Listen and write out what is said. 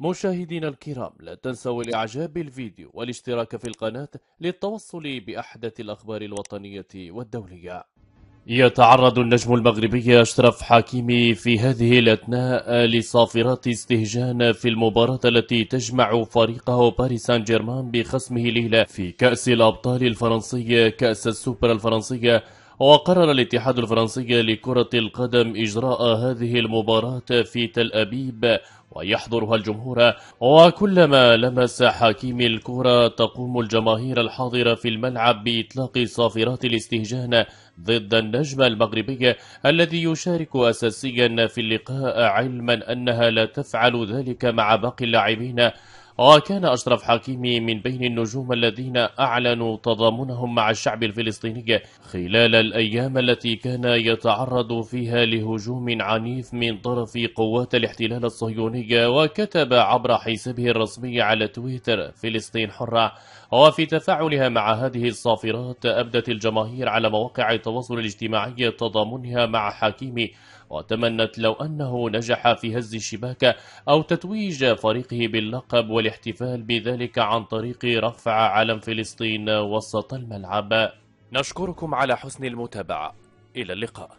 مشاهدينا الكرام لا تنسوا الاعجاب بالفيديو والاشتراك في القناة للتوصل بأحدث الأخبار الوطنية والدولية يتعرض النجم المغربي أشرف حكيمي في هذه الأثناء لصافرات استهجان في المباراة التي تجمع فريقه باريس سان جيرمان بخصمه ليلة في كأس الأبطال الفرنسية كأس السوبر الفرنسية وقرر الاتحاد الفرنسي لكرة القدم إجراء هذه المباراة في تل أبيب ويحضرها الجمهور وكلما لمس حكيم الكرة تقوم الجماهير الحاضرة في الملعب بإطلاق صافرات الاستهجان ضد النجم المغربي الذي يشارك أساسيا في اللقاء علما أنها لا تفعل ذلك مع باقي اللاعبين وكان أشرف حكيمي من بين النجوم الذين أعلنوا تضامنهم مع الشعب الفلسطيني خلال الأيام التي كان يتعرض فيها لهجوم عنيف من طرف قوات الاحتلال الصهيوني وكتب عبر حسابه الرسمي على تويتر فلسطين حرة وفي تفاعلها مع هذه الصافرات أبدت الجماهير على مواقع التواصل الاجتماعي تضامنها مع حكيمي وتمنت لو أنه نجح في هز الشباك أو تتويج فريقه باللقب والإعلام والاحتفال بذلك عن طريق رفع علم فلسطين وسط الملعب نشكركم على حسن المتابعة إلى اللقاء